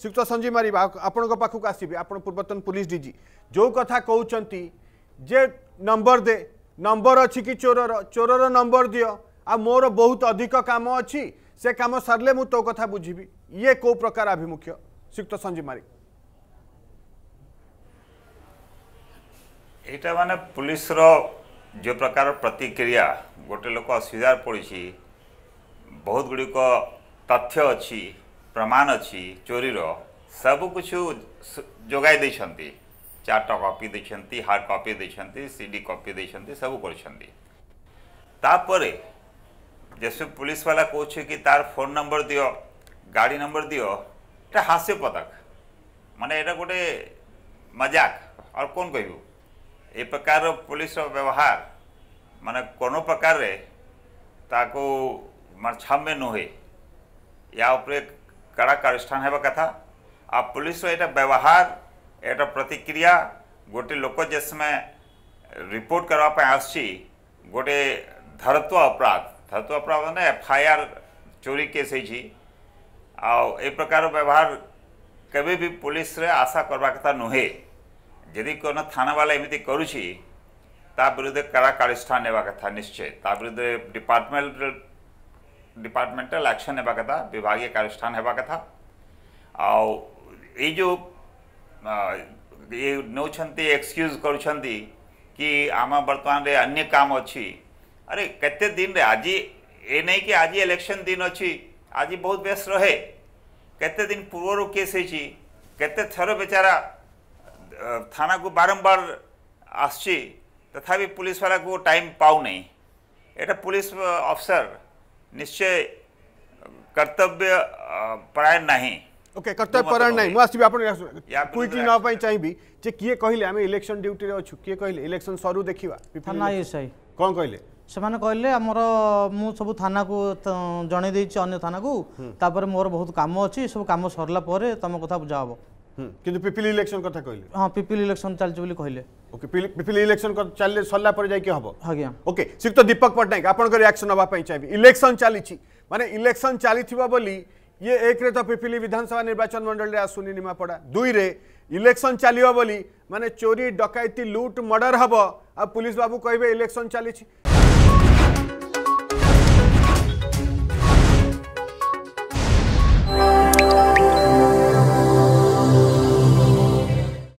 ଶ୍ରୀଯୁକ୍ତ ସଞ୍ଜୀବ ମାରିବା ଆପଣଙ୍କ ପାଖକୁ ଆସିବି ଆପଣ ପୂର୍ବତନ ପୋଲିସ ଡିଜି ଯେଉଁ କଥା କହୁଛନ୍ତି ଯେ ନମ୍ବର ଦେ ନମ୍ବର ଅଛି କି ଚୋରର ଚୋରର ନମ୍ବର ଦିଅ ଆଉ ମୋର ବହୁତ ଅଧିକ କାମ ଅଛି ସେ କାମ ସାରିଲେ ମୁଁ ତୋ କଥା ବୁଝିବି ଇଏ କେଉଁ ପ୍ରକାର ଆଭିମୁଖ୍ୟ ଶ୍ରୀଯୁକ୍ତ ସଞ୍ଜୀବ ମାରିକ ଏଇଟା ମାନେ ପୋଲିସର যে প্রকার প্রতিক্রিয়া গোটে লোক অসুবিধার পড়ছে বহুত গুড়িক তথ্য অছি प्रमाण अच्छी चोरी रो सब कुछ जोगाय चार्टा कॉपी देखते हार्ड कॉपी देखते सीडी कॉपी देखते सब कर जैसे पुलिस वाला कह कि तार फोन नंबर दियो गाड़ी नंबर दियो दिखा हास्य पदक मान य गोटे मजाक और कौन कह प्रकार पुलिस व्यवहार माने कोनो प्रकार ताको मान क्षम्य नुहे या कड़ा कार्यस्थान होगा कथा आ पुलिस व्यवहार एट प्रतिक्रिया गोटे लोक जे समय रिपोर्ट करवाई आसी गोटे धरत्व अपराध धरत्व अपराध मैंने एफआईआर चोरी केस आउ ए प्रकार व्यवहार कभी भी पुलिस रे आशा करवा कथा नुहे यदि को थाना वाला एमती करुच्ची ता विरुद्ध कड़ा कार्यस्थान होगा कथा निश्चय ता विरुद्ध डिपार्टमेंट डिपार्टमेंटल एक्शन होगा कथा विभाग कार्यानुष्ठान होगा कथा आउ जो ये नौकरी एक्सक्यूज कर कि आम बर्तमान अन्य काम अच्छी अरे कते दिन रे आज ये नहीं कि आज इलेक्शन दिन अच्छी आज बहुत बेस्ट रहे केते दिन पूर्वर केस है कते थर बेचारा थाना को बारंबार आसपि पुलिस वाला को टाइम पाऊ नहीं पुलिस अफसर निश्चय કર્તવ્ય પરાયણ નહીં ઓકે કર્તવ્ય પરાયણ નહીં મુ આસબી આપણ ક્વિકલી ન પાઈ ચાહીબી જે કિએ કહીલે અમે ઇલેક્શન ડ્યુટી રે અછુ કિએ કહીલે ઇલેક્શન સરું દેખિવા થાના એસઆઈ કોણ કહીલે ସେମାନେ କହିଲେ ଆମର ମୁଁ ସବୁ ଥାନାକୁ ଜଣେଇ ଦେଇଛି ଅନ୍ୟ ଥାନାକୁ ତାପରେ ମୋର ବହୁତ କାମ ଅଛି ଏସବୁ କାମ ସରିଲା ପରେ ତମ କଥା ବୁଝା ହେବ किंतु पीपीली इलेक्शन कथा कहले हां पीपीली इलेक्शन चल जे बोली कहले ओके पीपीली इलेक्शन क चलले सल्ला पर जाई के हबो हां गया ओके सिर्फ तो दीपक पटनायक आपन को रिएक्शन हबा पई चाहि इलेक्शन चली छि माने इलेक्शन चली थिबा बोली ये एक रे तो पीपीली विधानसभा निर्वाचन मंडल रे आसुनी निमापडा दुई रे इलेक्शन चलीबा बोली माने चोरी डकैती लूट मर्डर हबो आ पुलिस बाबू कहबे इलेक्शन चली छि